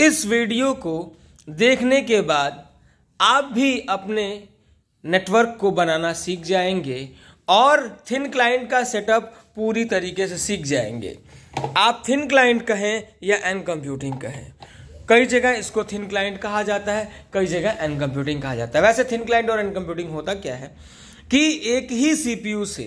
इस वीडियो को देखने के बाद आप भी अपने नेटवर्क को बनाना सीख जाएंगे और थिन क्लाइंट का सेटअप पूरी तरीके से सीख जाएंगे आप थिन क्लाइंट कहें या एन कंप्यूटिंग कहें कई जगह इसको थिन क्लाइंट कहा जाता है कई जगह एन कंप्यूटिंग कहा जाता है वैसे थिन क्लाइंट और एन कंप्यूटिंग होता क्या है कि एक ही सीपीयू से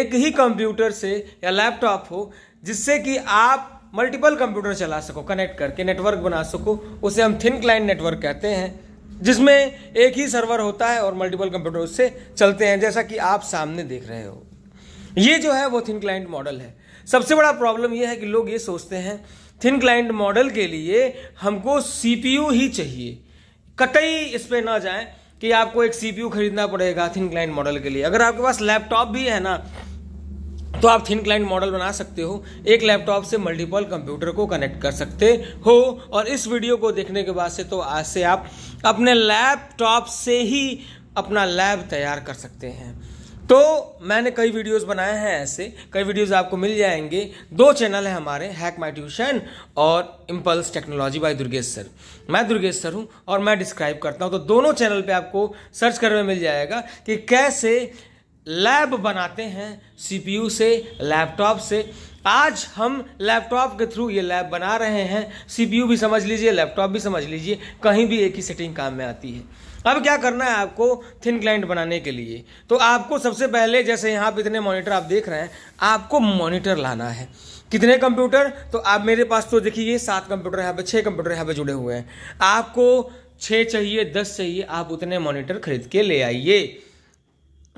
एक ही कंप्यूटर से या लैपटॉप हो जिससे कि आप मल्टीपल कंप्यूटर चला सको कनेक्ट करके नेटवर्क बना सको उसे हम थिन क्लाइंट नेटवर्क कहते हैं जिसमें एक ही सर्वर होता है और मल्टीपल कंप्यूटर उससे चलते हैं जैसा कि आप सामने देख रहे हो ये जो है वो थिन क्लाइंट मॉडल है सबसे बड़ा प्रॉब्लम ये है कि लोग ये सोचते हैं थिन क्लाइंट मॉडल के लिए हमको सीपीयू ही चाहिए कतई इस पर ना जाए कि आपको एक सीपीयू खरीदना पड़ेगा थिन क्लाइंट मॉडल के लिए अगर आपके पास लैपटॉप भी है ना तो आप थिन क्लाइंट मॉडल बना सकते हो एक लैपटॉप से मल्टीपल कंप्यूटर को कनेक्ट कर सकते हो और इस वीडियो को देखने के बाद से तो आज से आप अपने लैपटॉप से ही अपना लैब तैयार कर सकते हैं तो मैंने कई वीडियोस बनाए हैं ऐसे कई वीडियोस आपको मिल जाएंगे दो चैनल हैं हमारे हैक माई ट्यूशन और impulse technology by Durgesh sir मैं दुर्गेश सर हूँ और मैं डिस्क्राइब करता हूँ तो दोनों चैनल पे आपको सर्च करने में मिल जाएगा कि कैसे लैब बनाते हैं सीपीयू से लैपटॉप से आज हम लैपटॉप के थ्रू ये लैब बना रहे हैं सीपीयू भी समझ लीजिए लैपटॉप भी समझ लीजिए कहीं भी एक ही सेटिंग काम में आती है अब क्या करना है आपको थिन क्लाइंट बनाने के लिए तो आपको सबसे पहले जैसे यहाँ पे इतने मॉनिटर आप देख रहे हैं आपको मॉनिटर लाना है कितने कंप्यूटर तो आप मेरे पास तो देखिए सात कंप्यूटर यहाँ पे छः कंप्यूटर यहाँ पे जुड़े हुए हैं आपको छः चाहिए दस चाहिए आप उतने मॉनिटर खरीद के ले आइए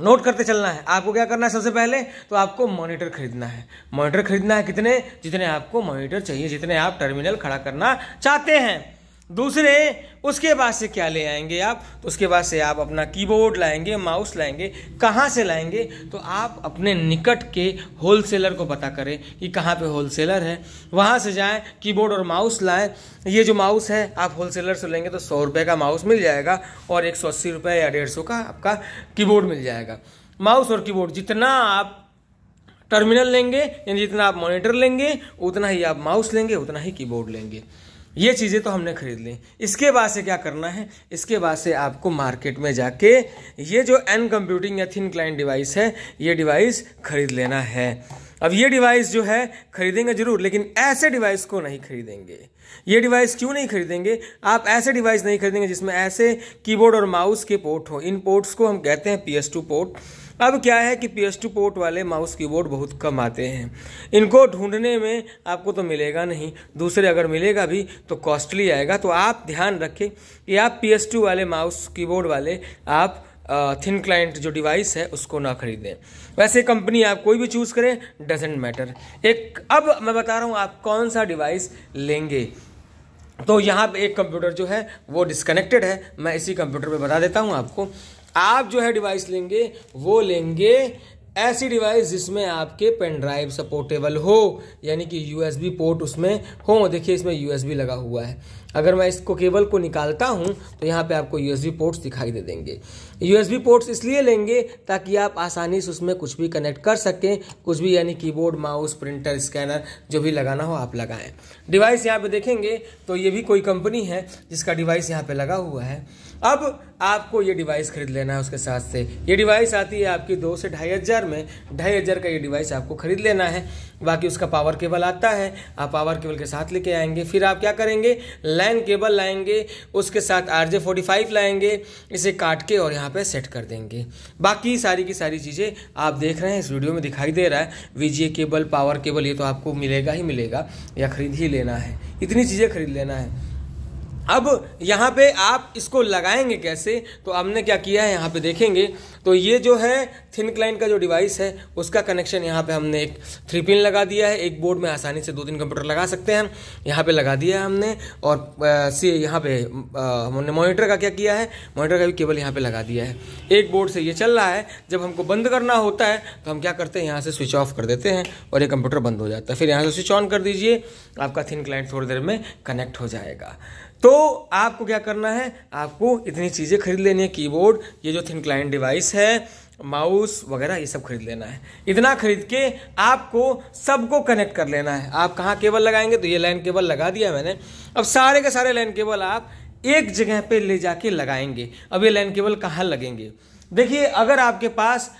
नोट करते चलना है आपको क्या करना है सबसे पहले तो आपको मॉनिटर खरीदना है मॉनिटर खरीदना है कितने जितने आपको मॉनिटर चाहिए जितने आप टर्मिनल खड़ा करना चाहते हैं दूसरे उसके बाद से क्या ले आएंगे आप तो उसके बाद से आप अपना कीबोर्ड लाएंगे माउस लाएंगे कहाँ से लाएंगे तो आप अपने निकट के होलसेलर को पता करें कि कहाँ पे होलसेलर है वहाँ से जाएं कीबोर्ड और माउस लाएं ये जो माउस है आप होलसेलर से लेंगे तो सौ रुपये का माउस मिल जाएगा और एक सौ अस्सी रुपये या डेढ़ सौ का आपका कीबोर्ड मिल जाएगा माउस और कीबोर्ड जितना आप टर्मिनल लेंगे यानी जितना आप मॉनिटर लेंगे उतना ही आप माउस लेंगे उतना ही कीबोर्ड लेंगे ये चीज़ें तो हमने खरीद ली इसके बाद से क्या करना है इसके बाद से आपको मार्केट में जाके ये जो एन कंप्यूटिंग या थिन क्लाइंट डिवाइस है ये डिवाइस खरीद लेना है अब ये डिवाइस जो है खरीदेंगे जरूर लेकिन ऐसे डिवाइस को नहीं खरीदेंगे ये डिवाइस क्यों नहीं खरीदेंगे आप ऐसे डिवाइस नहीं खरीदेंगे जिसमें ऐसे कीबोर्ड और माउस के पोर्ट हो इन पोर्ट्स को हम कहते हैं पी पोर्ट अब क्या है कि पी टू पोर्ट वाले माउस कीबोर्ड बहुत कम आते हैं इनको ढूंढने में आपको तो मिलेगा नहीं दूसरे अगर मिलेगा भी तो कॉस्टली आएगा तो आप ध्यान रखें कि आप पी टू वाले माउस कीबोर्ड वाले आप थिन क्लाइंट जो डिवाइस है उसको ना खरीदें वैसे कंपनी आप कोई भी चूज़ करें डजेंट मैटर एक अब मैं बता रहा हूँ आप कौन सा डिवाइस लेंगे तो यहाँ पे एक कंप्यूटर जो है वो डिस्कनेक्टेड है मैं इसी कंप्यूटर पे बता देता हूँ आपको आप जो है डिवाइस लेंगे वो लेंगे ऐसी डिवाइस जिसमें आपके पेन ड्राइव सपोर्टेबल हो यानी कि यूएसबी पोर्ट उसमें हो देखिए इसमें यूएसबी लगा हुआ है अगर मैं इसको केबल को निकालता हूं तो यहाँ पे आपको यूएसबी पोर्ट्स दिखाई दे देंगे यूएसबी पोर्ट्स इसलिए लेंगे ताकि आप आसानी से उसमें कुछ भी कनेक्ट कर सकें कुछ भी यानी कीबोर्ड माउस प्रिंटर स्कैनर जो भी लगाना हो आप लगाएं डिवाइस यहाँ पर देखेंगे तो ये भी कोई कंपनी है जिसका डिवाइस यहाँ पर लगा हुआ है अब आपको ये डिवाइस खरीद लेना है उसके साथ से ये डिवाइस आती है आपकी दो से ढाई हज़ार में ढाई हज़ार का ये डिवाइस आपको खरीद लेना है बाकी उसका पावर केबल आता है आप पावर केबल के साथ लेके आएंगे फिर आप क्या करेंगे लाइन केबल लाएंगे उसके साथ आर जे फोर्टी फाइव लाएंगे इसे काट के और यहाँ पर सेट कर देंगे बाकी सारी की सारी चीज़ें आप देख रहे हैं इस वीडियो में दिखाई दे रहा है वी केबल पावर केबल ये तो आपको मिलेगा ही मिलेगा या खरीद ही लेना है इतनी चीज़ें खरीद लेना है अब यहाँ पे आप इसको लगाएंगे कैसे तो हमने क्या किया है यहाँ पे देखेंगे तो ये जो है थिन क्लाइंट का जो डिवाइस है उसका कनेक्शन यहाँ पे हमने एक थ्री पिन लगा दिया है एक बोर्ड में आसानी से दो तीन कंप्यूटर लगा सकते हैं यहाँ पे लगा दिया है हमने और सी यहाँ पे हमने मॉनिटर का क्या किया है मॉनिटर का भी केबल यहाँ पे लगा दिया है एक बोर्ड से ये चल रहा है जब हमको बंद करना होता है तो हम क्या करते हैं यहाँ से स्विच ऑफ कर देते हैं और ये कंप्यूटर बंद हो जाता है फिर यहाँ से स्विच ऑन कर दीजिए आपका थिन क्लाइंट थोड़ी देर में कनेक्ट हो जाएगा तो आपको क्या करना है आपको इतनी चीज़ें खरीद लेनी है कीबोर्ड ये जो थिन क्लाइंट डिवाइस है माउस वगैरह ये सब खरीद लेना है इतना खरीद के आपको सबको कनेक्ट कर लेना है आप कहाँ केबल लगाएंगे तो ये लाइन केबल लगा दिया मैंने अब सारे के सारे लाइन केबल आप एक जगह पे ले जाके लगाएंगे अब ये लाइन केबल कहाँ लगेंगे देखिए अगर आपके पास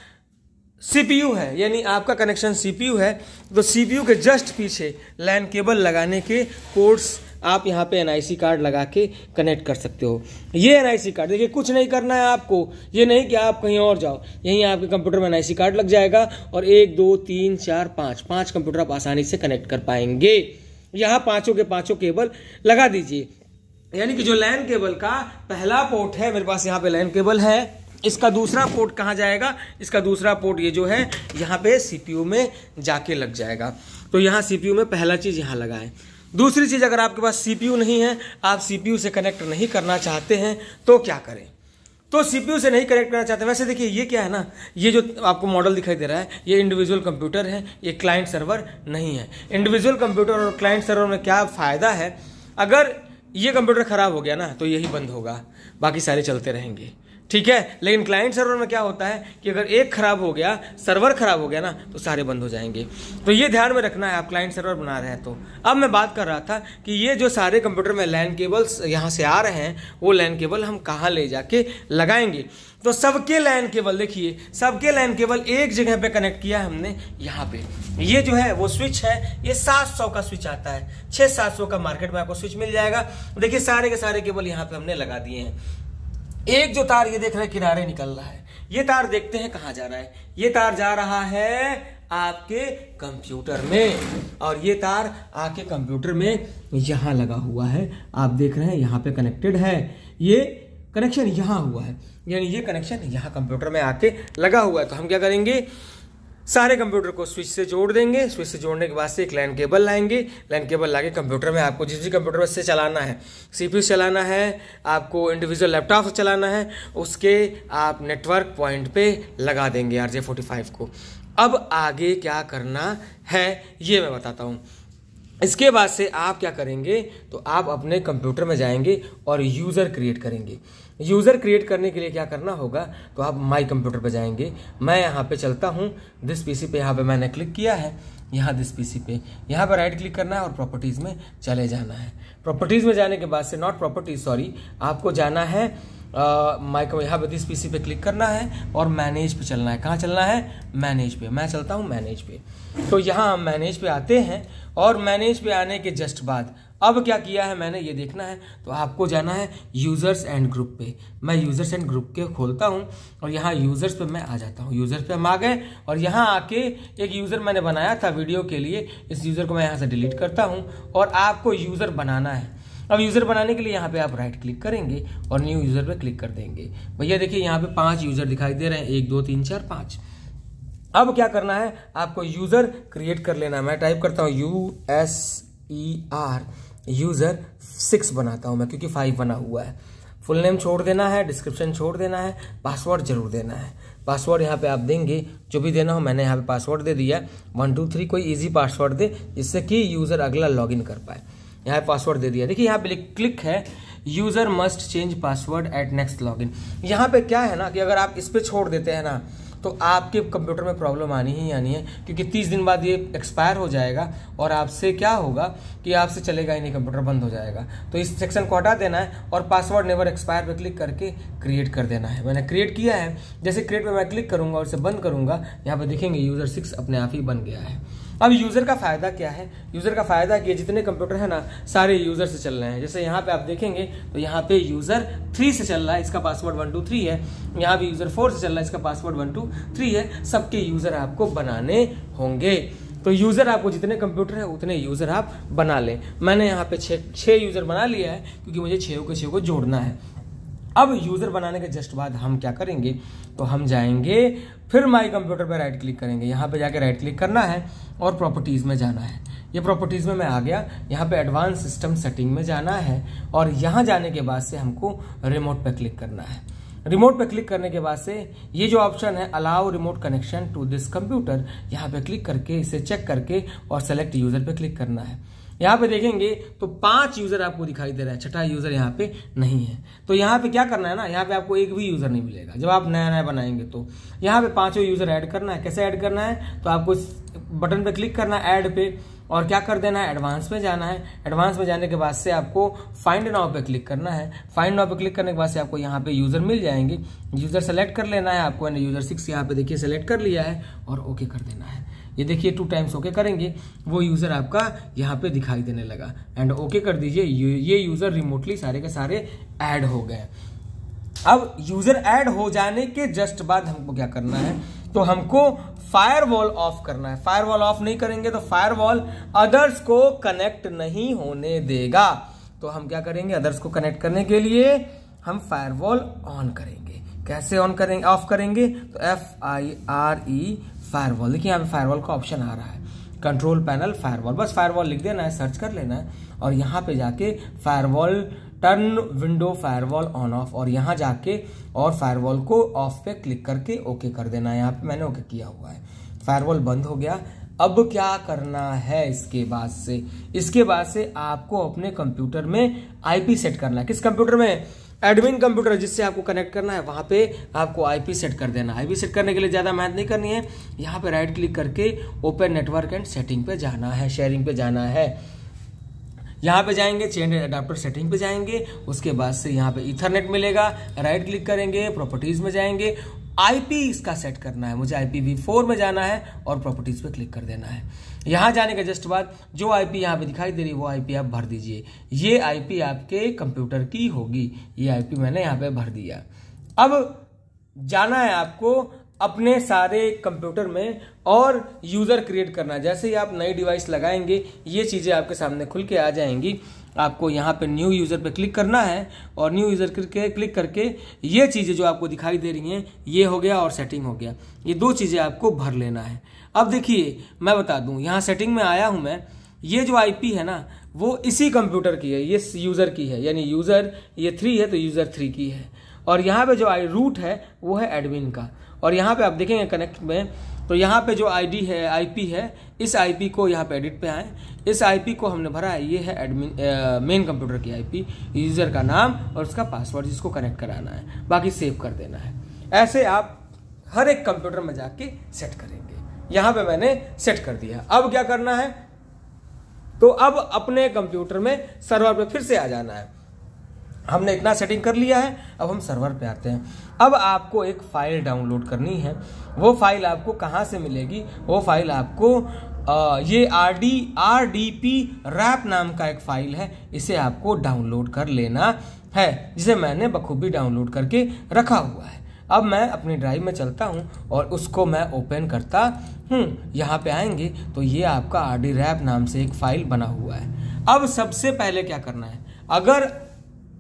सीपीयू है यानी आपका कनेक्शन सीपीयू है तो सीपीयू के जस्ट पीछे लाइन केबल लगाने के कोर्स आप यहाँ पे एन कार्ड लगा के कनेक्ट कर सकते हो ये एन कार्ड देखिए कुछ नहीं करना है आपको ये नहीं कि आप कहीं और जाओ यहीं आपके कंप्यूटर में एन कार्ड लग जाएगा और एक दो तीन चार पाँच पाँच कंप्यूटर आप आसानी से कनेक्ट कर पाएंगे यहाँ पाँचों के पाँचों केबल लगा दीजिए यानी कि जो लैन केबल का पहला पोर्ट है मेरे पास यहाँ पे लैन केबल है इसका दूसरा पोर्ट कहाँ जाएगा इसका दूसरा पोर्ट ये जो है यहाँ पे सीपीयू में जाके लग जाएगा तो यहाँ सीपीयू में पहला चीज़ यहाँ लगा है दूसरी चीज़ अगर आपके पास सीपीयू नहीं है आप सीपीयू से कनेक्ट नहीं करना चाहते हैं तो क्या करें तो सीपीयू से नहीं कनेक्ट करना चाहते वैसे देखिए ये क्या है ना ये जो आपको मॉडल दिखाई दे रहा है ये इंडिविजुअल कंप्यूटर है ये क्लाइंट सर्वर नहीं है इंडिविजुअल कंप्यूटर और क्लाइंट सर्वर में क्या फ़ायदा है अगर ये कंप्यूटर ख़राब हो गया ना तो यही बंद होगा बाकी सारे चलते रहेंगे ठीक है लेकिन क्लाइंट सर्वर में क्या होता है कि अगर एक खराब हो गया सर्वर खराब हो गया ना तो सारे बंद हो जाएंगे तो ये ध्यान में रखना है आप क्लाइंट सर्वर बना रहे हैं तो अब मैं बात कर रहा था कि ये जो सारे कंप्यूटर में लैंड केबल्स यहाँ से आ रहे हैं वो लैंड केबल हम कहाँ ले जाके लगाएंगे तो सबके लैंड केबल देखिए सबके लैंड केबल एक जगह पे कनेक्ट किया हमने यहाँ पे ये जो है वो स्विच है ये 700 का स्विच आता है 6-700 का मार्केट में आपको स्विच मिल जाएगा देखिए सारे के सारे केबल यहाँ पे हमने लगा दिए हैं एक जो तार ये देख रहे हैं किनारे निकल रहा है ये तार देखते हैं कहाँ जा रहा है ये तार जा रहा है आपके कंप्यूटर में और ये तार आपके कंप्यूटर में यहाँ लगा हुआ है आप देख रहे हैं यहाँ पे कनेक्टेड है ये कनेक्शन यहाँ हुआ है यानी ये कनेक्शन यहाँ कंप्यूटर में आके लगा हुआ है तो हम क्या करेंगे सारे कंप्यूटर को स्विच से जोड़ देंगे स्विच से जोड़ने के बाद से एक लाइन केबल लाएंगे लाइन केबल लाके कंप्यूटर में आपको जिस भी कंप्यूटर से चलाना है सीपीयू चलाना है आपको इंडिविजुअल लैपटॉप से चलाना है उसके आप नेटवर्क पॉइंट पे लगा देंगे आर जे फोर्टी फाइव को अब आगे क्या करना है ये मैं बताता हूँ इसके बाद से आप क्या करेंगे तो आप अपने कंप्यूटर में जाएंगे और यूज़र क्रिएट करेंगे यूज़र क्रिएट करने के लिए क्या करना होगा तो आप माई कंप्यूटर पर जाएंगे मैं यहाँ पे चलता हूँ दिस पीसी पे यहाँ पे मैंने क्लिक किया है यहाँ दिस पीसी पे यहाँ पर राइट क्लिक करना है और प्रॉपर्टीज़ में चले जाना है प्रॉपर्टीज़ में जाने के बाद से नॉट प्रॉपर्टीज सॉरी आपको जाना है माइक यहाँ पर दिस सी पे क्लिक करना है और मैनेज पे चलना है कहाँ चलना है मैनेज पे मैं चलता हूँ मैनेज पे तो यहाँ हम मैनेज पे आते हैं और मैनेज पे आने के जस्ट बाद अब क्या किया है मैंने ये देखना है तो आपको जाना है यूज़र्स एंड ग्रुप पे मैं यूज़र्स एंड ग्रुप के खोलता हूँ और यहाँ यूज़र्स पे मैं आ जाता हूँ यूज़र्स पे हम आ गए और यहाँ आके एक यूज़र मैंने बनाया था वीडियो के लिए इस यूज़र को मैं यहाँ से डिलीट करता हूँ और आपको यूज़र बनाना है अब यूज़र बनाने के लिए यहाँ पे आप राइट क्लिक करेंगे और न्यू यूज़र पे क्लिक कर देंगे भैया देखिए यहाँ पे पांच यूज़र दिखाई दे रहे हैं एक दो तीन चार पांच अब क्या करना है आपको यूज़र क्रिएट कर लेना है मैं टाइप करता हूँ U S E R user six बनाता हूँ मैं क्योंकि फाइव बना हुआ है फुल नेम छोड़ देना है डिस्क्रिप्शन छोड़ देना है पासवर्ड जरूर देना है पासवर्ड यहाँ पे आप देंगे जो भी देना हो मैंने यहाँ पे पासवर्ड दे दिया है वन टू थ्री कोई इजी पासवर्ड दे जिससे कि यूज़र अगला लॉगिन कर पाए यहाँ पे पासवर्ड दे दिया देखिए यहाँ पे क्लिक है user must change password at next login यहाँ पे क्या है ना कि अगर आप इस पर छोड़ देते हैं ना तो आपके कंप्यूटर में प्रॉब्लम आनी ही आनी है क्योंकि तीस दिन बाद ये एक्सपायर हो जाएगा और आपसे क्या होगा कि आपसे चलेगा ही नहीं कंप्यूटर बंद हो जाएगा तो इस सेक्शन को हटा देना है और पासवर्ड नेवर एक्सपायर पर क्लिक करके क्रिएट कर देना है मैंने क्रिएट किया है जैसे क्रिएट पर मैं क्लिक करूँगा और इसे बंद करूँगा यहाँ पर देखेंगे यूज़र सिक्स अपने आप ही बन गया है अब यूज़र का फ़ायदा क्या है यूज़र का फ़ायदा कि जितने कंप्यूटर है ना सारे यूज़र से चल रहे हैं जैसे यहाँ पे आप देखेंगे तो यहाँ पे यूज़र थ्री से चल रहा है इसका पासवर्ड वन टू थ्री है यहाँ पे यूज़र फोर से चल रहा है इसका पासवर्ड वन टू थ्री है सबके यूज़र आपको बनाने होंगे तो यूज़र आपको जितने कंप्यूटर है उतने यूज़र आप बना लें मैंने यहाँ पे छः छः यूज़र बना लिया है क्योंकि मुझे छः को छः को जोड़ना है अब यूज़र बनाने के जस्ट बाद हम क्या करेंगे तो हम जाएंगे फिर माई कंप्यूटर पर राइट क्लिक करेंगे यहाँ पे जाके राइट क्लिक करना है और प्रॉपर्टीज़ में जाना है ये प्रॉपर्टीज़ में मैं आ गया यहाँ पे एडवांस सिस्टम सेटिंग में जाना है और यहाँ जाने के बाद से हमको रिमोट पर क्लिक करना है रिमोट पर क्लिक करने के बाद से ये जो ऑप्शन है allow remote connection to this computer यहाँ पे क्लिक करके इसे चेक करके और सेलेक्ट यूज़र पे क्लिक करना है यहाँ पे देखेंगे तो पांच यूजर आपको दिखाई दे रहा है छठा यूजर यहाँ पे नहीं है तो यहाँ पे क्या करना है ना यहाँ पे आपको एक भी यूजर नहीं मिलेगा जब आप नया नया बनाएंगे तो यहाँ पे पांचों यूजर ऐड करना है कैसे ऐड करना है तो आपको बटन पे क्लिक करना है ऐड पे और क्या कर देना है एडवांस में जाना है एडवांस में जाने के बाद से आपको फाइंड नाव पे क्लिक करना है फाइंड नाव पे क्लिक करने के बाद से आपको यहाँ पे यूज़र मिल जाएंगे यूज़र सेलेक्ट कर लेना है आपको यूज़र सिक्स यहाँ पे देखिए सेलेक्ट कर लिया है और ओके कर देना है ये देखिए टू टाइम्स ओके करेंगे वो यूज़र आपका यहाँ पे दिखाई देने लगा एंड ओके okay कर दीजिए ये यूज़र रिमोटली सारे के सारे ऐड हो गए अब यूज़र ऐड हो जाने के जस्ट बाद हमको क्या करना है तो हमको फायरवॉल ऑफ करना है फायरवॉल ऑफ नहीं करेंगे तो फायरवॉल अदर्स को कनेक्ट नहीं होने देगा तो हम क्या करेंगे अदर्स को कनेक्ट करने के लिए हम फायरवॉल ऑन करेंगे कैसे ऑन करेंगे ऑफ करेंगे तो F I R E firewall देखिए यहाँ पे फायरवॉल का ऑप्शन आ रहा है कंट्रोल पैनल फायरवॉल बस फायरवॉल लिख देना है सर्च कर लेना है और यहाँ पे जाके firewall turn window firewall on off और यहाँ जाके और फायरवॉल को ऑफ पे क्लिक करके ओके कर देना है यहाँ पे मैंने ओके किया हुआ है फायरवॉल बंद हो गया अब क्या करना है इसके बाद से इसके बाद से आपको अपने कंप्यूटर में आईपी सेट करना है किस कंप्यूटर में एडमिन कंप्यूटर जिससे आपको कनेक्ट करना है वहाँ पे आपको आईपी सेट कर देना आईपी सेट करने के लिए ज़्यादा मेहनत नहीं करनी है यहाँ पे राइट क्लिक करके ओपन नेटवर्क एंड सेटिंग पे जाना है शेयरिंग पे जाना है यहाँ पे जाएंगे चेंज अडाप्टर सेटिंग पे जाएंगे उसके बाद से यहाँ पे इथरनेट मिलेगा राइट क्लिक करेंगे प्रॉपर्टीज में जाएंगे आईपी इसका सेट करना है मुझे आईपी वी फोर में जाना है और प्रॉपर्टीज पे क्लिक कर देना है यहाँ जाने के जस्ट बाद जो आईपी यहाँ पे दिखाई दे रही है वो आईपी आप भर दीजिए ये आईपी आपके कंप्यूटर की होगी ये आईपी मैंने यहाँ पे भर दिया अब जाना है आपको अपने सारे कंप्यूटर में और यूज़र क्रिएट करना जैसे ही आप नई डिवाइस लगाएंगे ये चीज़ें आपके सामने खुल के आ जाएंगी आपको यहाँ पे न्यू यूज़र पे क्लिक करना है और न्यू यूज़र करके क्लिक करके ये चीज़ें जो आपको दिखाई दे रही हैं ये हो गया और सेटिंग हो गया ये दो चीज़ें आपको भर लेना है अब देखिए मैं बता दूं यहाँ सेटिंग में आया हूँ मैं ये जो आईपी है ना वो इसी कंप्यूटर की है ये यूज़र की है यानी यूज़र ये थ्री है तो यूज़र थ्री की है और यहाँ पे जो आई रूट है वो है एडमिन का और यहाँ पे आप देखेंगे कनेक्ट में तो यहाँ पे जो आईडी है आईपी है इस आईपी को यहाँ पे एडिट पे आए इस आईपी को हमने भरा है ये है एडमिन मेन कंप्यूटर की आईपी यूज़र का नाम और उसका पासवर्ड जिसको कनेक्ट कराना है बाकी सेव कर देना है ऐसे आप हर एक कंप्यूटर में जाके सेट करेंगे यहां पे मैंने सेट कर दिया अब क्या करना है तो अब अपने कंप्यूटर में सर्वर पे फिर से आ जाना है हमने इतना सेटिंग कर लिया है अब हम सर्वर पे आते हैं अब आपको एक फ़ाइल डाउनलोड करनी है वो फाइल आपको कहाँ से मिलेगी वो फाइल आपको आ, ये R D R D P wrap नाम का एक फाइल है इसे आपको डाउनलोड कर लेना है जिसे मैंने बखूबी डाउनलोड करके रखा हुआ है अब मैं अपनी ड्राइव में चलता हूँ और उसको मैं ओपन करता हूँ हम्म, यहाँ पे आएंगे तो ये आपका आर डी रैप नाम से एक फ़ाइल बना हुआ है अब सबसे पहले क्या करना है अगर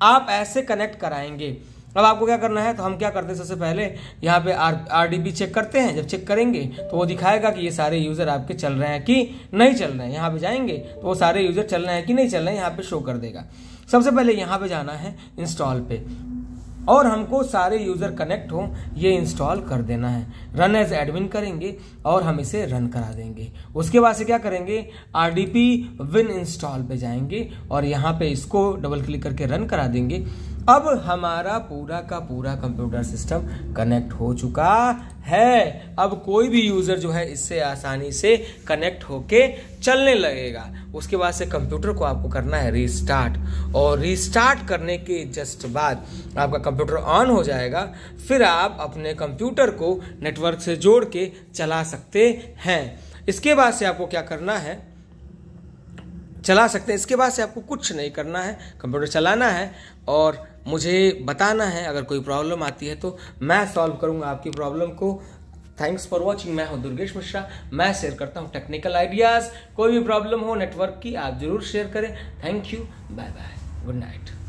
आप ऐसे कनेक्ट कराएंगे अब आपको क्या करना है तो हम क्या करते हैं सबसे पहले यहाँ पे R R D B check करते हैं जब चेक करेंगे तो वो दिखाएगा कि ये सारे यूज़र आपके चल रहे हैं कि नहीं चल रहे हैं यहाँ पे जाएंगे तो वो सारे यूज़र चल रहे हैं कि नहीं चल रहे हैं यहाँ पे शो कर देगा सबसे पहले यहाँ पे जाना है इंस्टॉल पे और हमको सारे यूज़र कनेक्ट हों ये इंस्टॉल कर देना है रन एज एडमिन करेंगे और हम इसे रन करा देंगे उसके बाद से क्या करेंगे R D P win install पे जाएंगे और यहाँ पे इसको डबल क्लिक करके रन करा देंगे अब हमारा पूरा का पूरा कंप्यूटर सिस्टम कनेक्ट हो चुका है अब कोई भी यूज़र जो है इससे आसानी से कनेक्ट होके चलने लगेगा उसके बाद से कंप्यूटर को आपको करना है रीस्टार्ट और रीस्टार्ट करने के जस्ट बाद आपका कंप्यूटर ऑन हो जाएगा फिर आप अपने कंप्यूटर को नेटवर्क से जोड़ के चला सकते हैं इसके बाद से आपको क्या करना है चला सकते हैं इसके बाद से आपको कुछ नहीं करना है कंप्यूटर चलाना है और मुझे बताना है अगर कोई प्रॉब्लम आती है तो मैं सॉल्व करूँगा आपकी प्रॉब्लम को थैंक्स फॉर वॉचिंग मैं हूं दुर्गेश मिश्रा मैं शेयर करता हूं टेक्निकल आइडियाज कोई भी प्रॉब्लम हो नेटवर्क की आप जरूर शेयर करें thank you bye bye good night